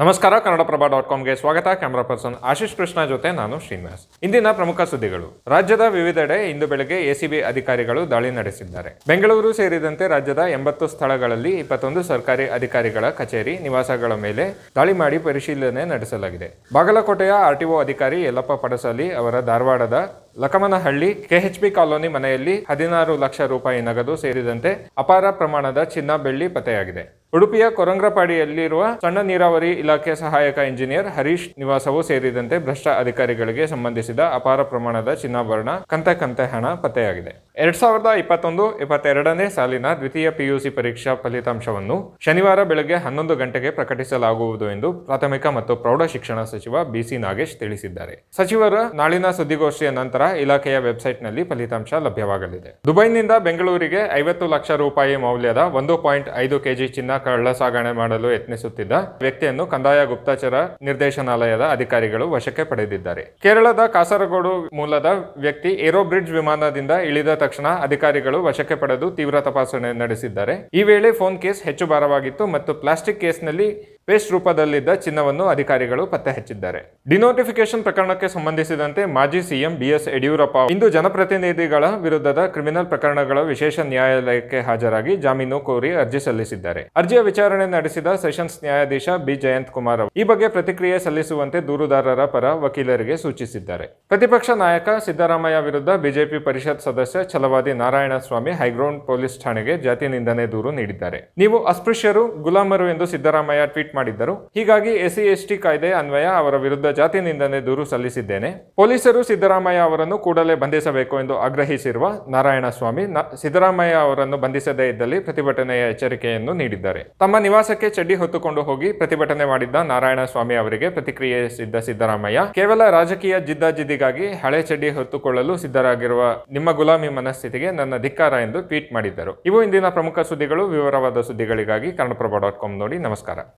ನಮಸ್ಕಾರ ಕನ್ನಡಪ್ರಭ ಡಾಟ್ ಕಾಮ್ಗೆ ಸ್ವಾಗತ camera person Ashish Krishna ಜೊತೆ ನಾನು ಶ್ರೀನಿವಾಸ್ ಇಂದಿನ ಪ್ರಮುಖ ಸುದ್ದಿಗಳು ರಾಜ್ಯದ ವಿವಿಧೆಡೆ ಇಂದು ಬೆಳಗ್ಗೆ ಎಸಿಬಿ ಅಧಿಕಾರಿಗಳು ದಾಳಿ ನಡೆಸಿದ್ದಾರೆ ಬೆಂಗಳೂರು ಸೇರಿದಂತೆ ರಾಜ್ಯದ ಎಂಬತ್ತು ಸ್ಥಳಗಳಲ್ಲಿ ಇಪ್ಪತ್ತೊಂದು ಸರ್ಕಾರಿ ಅಧಿಕಾರಿಗಳ ಕಚೇರಿ ನಿವಾಸಗಳ ಮೇಲೆ ದಾಳಿ ಮಾಡಿ ಪರಿಶೀಲನೆ ನಡೆಸಲಾಗಿದೆ ಬಾಗಲಕೋಟೆಯ ಆರ್ಟಿಒ ಅಧಿಕಾರಿ ಯಲ್ಲಪ್ಪ ಪಡಸಲಿ ಅವರ ಧಾರವಾಡದ ಲಕಮನಹಳ್ಳಿ ಕೆಎಚ್ಪಿ ಕಾಲೋನಿ ಮನೆಯಲ್ಲಿ ಹದಿನಾರು ಲಕ್ಷ ರೂಪಾಯಿ ನಗದು ಸೇರಿದಂತೆ ಅಪಾರ ಪ್ರಮಾಣದ ಚಿನ್ನ ಬೆಳ್ಳಿ ಪತ್ತೆಯಾಗಿದೆ ಉಡುಪಿಯ ಕೊರಂಗ್ರಪಾಡಿಯಲ್ಲಿರುವ ಸಣ್ಣ ನೀರಾವರಿ ಇಲಾಖೆ ಸಹಾಯಕ ಇಂಜಿನಿಯರ್ ಹರೀಶ್ ನಿವಾಸವು ಸೇರಿದಂತೆ ಭ್ರಷ್ಟ ಅಧಿಕಾರಿಗಳಿಗೆ ಸಂಬಂಧಿಸಿದ ಅಪಾರ ಪ್ರಮಾಣದ ಚಿನ್ನಾಭರಣ ಕಂತೆ ಕಂತೆ ಹಣ ಪತ್ತೆಯಾಗಿದೆ ಎರಡ್ ಸಾವಿರದ ಇಪ್ಪತ್ತೊಂದು ಇಪ್ಪತ್ತೆರಡನೇ ಸಾಲಿನ ದ್ವಿತೀಯ ಪಿಯುಸಿ ಪರೀಕ್ಷಾ ಫಲಿತಾಂಶವನ್ನು ಶನಿವಾರ ಬೆಳಗ್ಗೆ ಹನ್ನೊಂದು ಗಂಟೆಗೆ ಪ್ರಕಟಿಸಲಾಗುವುದು ಎಂದು ಪ್ರಾಥಮಿಕ ಮತ್ತು ಪ್ರೌಢ ಶಿಕ್ಷಣ ಸಚಿವ ಬಿಸಿ ನಾಗೇಶ್ ತಿಳಿಸಿದ್ದಾರೆ ಸಚಿವರು ನಾಳಿನ ಸುದ್ದಿಗೋಷ್ಠಿಯ ನಂತರ ಇಲಾಖೆಯ ವೆಬ್ಸೈಟ್ನಲ್ಲಿ ಫಲಿತಾಂಶ ಲಭ್ಯವಾಗಲಿದೆ ದುಬೈನಿಂದ ಬೆಂಗಳೂರಿಗೆ ಐವತ್ತು ಲಕ್ಷ ರೂಪಾಯಿ ಮೌಲ್ಯದ ಒಂದು ಪಾಯಿಂಟ್ ಐದು ಕೆಜಿ ಚಿನ್ನ ಕಳ್ಳ ಸಾಗಣೆ ಮಾಡಲು ಯತ್ನಿಸುತ್ತಿದ್ದ ವ್ಯಕ್ತಿಯನ್ನು ಕಂದಾಯ ಗುಪ್ತಚರ ನಿರ್ದೇಶನಾಲಯದ ಅಧಿಕಾರಿಗಳು ವಶಕ್ಕೆ ಪಡೆದಿದ್ದಾರೆ ಕೇರಳದ ಕಾಸರಗೋಡು ಮೂಲದ ವ್ಯಕ್ತಿ ಏರೋಬ್ರಿಡ್ಜ್ ವಿಮಾನದಿಂದ ಇಳಿದ ತಕ್ಷಣ ಅಧಿಕಾರಿಗಳು ವಶಕ್ಕೆ ಪಡೆದು ತೀವ್ರ ತಪಾಸಣೆ ನಡೆಸಿದ್ದಾರೆ ಈ ವೇಳೆ ಫೋನ್ ಕೇಸ್ ಹೆಚ್ಚು ಭಾರವಾಗಿತ್ತು ಮತ್ತು ಪ್ಲಾಸ್ಟಿಕ್ ಕೇಸ್ನಲ್ಲಿ ಪೇಸ್ಟ್ ರೂಪದಲ್ಲಿದ್ದ ಚಿನ್ನವನ್ನು ಅಧಿಕಾರಿಗಳು ಪತ್ತೆ ಹಚ್ಚಿದ್ದಾರೆ ಡಿನೋಟಿಫಿಕೇಶನ್ ಪ್ರಕರಣಕ್ಕೆ ಸಂಬಂಧಿಸಿದಂತೆ ಮಾಜಿ ಸಿಎಂ ಬಿಎಸ್ ಯಡಿಯೂರಪ್ಪ ಇಂದು ಜನಪ್ರತಿನಿಧಿಗಳ ವಿರುದ್ಧದ ಕ್ರಿಮಿನಲ್ ಪ್ರಕರಣಗಳ ವಿಶೇಷ ನ್ಯಾಯಾಲಯಕ್ಕೆ ಹಾಜರಾಗಿ ಜಾಮೀನು ಕೋರಿ ಅರ್ಜಿ ಸಲ್ಲಿಸಿದ್ದಾರೆ ಅರ್ಜಿಯ ವಿಚಾರಣೆ ನಡೆಸಿದ ಸೆಷನ್ಸ್ ನ್ಯಾಯಾಧೀಶ ಬಿ ಜಯಂತ್ ಕುಮಾರ್ ಈ ಬಗ್ಗೆ ಪ್ರತಿಕ್ರಿಯೆ ಸಲ್ಲಿಸುವಂತೆ ದೂರುದಾರರ ಪರ ವಕೀಲರಿಗೆ ಸೂಚಿಸಿದ್ದಾರೆ ಪ್ರತಿಪಕ್ಷ ನಾಯಕ ಸಿದ್ದರಾಮಯ್ಯ ವಿರುದ್ಧ ಬಿಜೆಪಿ ಪರಿಷತ್ ಸದಸ್ಯ ಛಲವಾದಿ ನಾರಾಯಣಸ್ವಾಮಿ ಹೈಗ್ರೌಂಡ್ ಪೊಲೀಸ್ ಠಾಣೆಗೆ ಜಾತಿ ನಿಂದನೆ ದೂರು ನೀಡಿದ್ದಾರೆ ನೀವು ಅಸ್ಪೃಶ್ಯರು ಗುಲಾಮರು ಎಂದು ಸಿದ್ದರಾಮಯ್ಯ ಟ್ವೀಟ್ ಮಾಡಿದ್ದರು ಹೀಗಾಗಿ ಎಸ್ಸಿ ಟಿ ಕಾಯ್ದೆ ಅನ್ವಯ ಅವರ ವಿರುದ್ಧ ಜಾತಿ ನಿಂದನೆ ದೂರು ಸಲ್ಲಿಸಿದ್ದೇನೆ ಪೊಲೀಸರು ಸಿದ್ದರಾಮಯ್ಯ ಅವರನ್ನು ಕೂಡಲೇ ಬಂಧಿಸಬೇಕು ಎಂದು ಆಗ್ರಹಿಸಿರುವ ನಾರಾಯಣಸ್ವಾಮಿ ಸಿದ್ದರಾಮಯ್ಯ ಅವರನ್ನು ಬಂಧಿಸದೇ ಇದ್ದಲ್ಲಿ ಪ್ರತಿಭಟನೆಯ ಎಚ್ಚರಿಕೆಯನ್ನು ನೀಡಿದ್ದಾರೆ ತಮ್ಮ ನಿವಾಸಕ್ಕೆ ಚಡ್ಡಿ ಹೊತ್ತುಕೊಂಡು ಹೋಗಿ ಪ್ರತಿಭಟನೆ ಮಾಡಿದ್ದ ನಾರಾಯಣಸ್ವಾಮಿ ಅವರಿಗೆ ಪ್ರತಿಕ್ರಿಯಿಸಿದ್ದ ಸಿದ್ದರಾಮಯ್ಯ ಕೇವಲ ರಾಜಕೀಯ ಜಿದ್ದಾಜಿದ್ದಿಗಾಗಿ ಹಳೆ ಚಡ್ಡಿ ಹೊತ್ತುಕೊಳ್ಳಲು ಸಿದ್ಧರಾಗಿರುವ ನಿಮ್ಮ ಗುಲಾಮಿ ಮನಸ್ಥಿತಿಗೆ ನನ್ನ ಧಿಕ್ಕಾರ ಎಂದು ಟ್ವೀಟ್ ಮಾಡಿದ್ದರು ಇವು ಇಂದಿನ ಪ್ರಮುಖ ಸುದ್ದಿಗಳು ವಿವರವಾದ ಸುದ್ದಿಗಳಿಗಾಗಿ ಕನ್ನಡಪ್ರಭ ಡಾಟ್ ಕಾಮ್ ನೋಡಿ ನಮಸ್ಕಾರ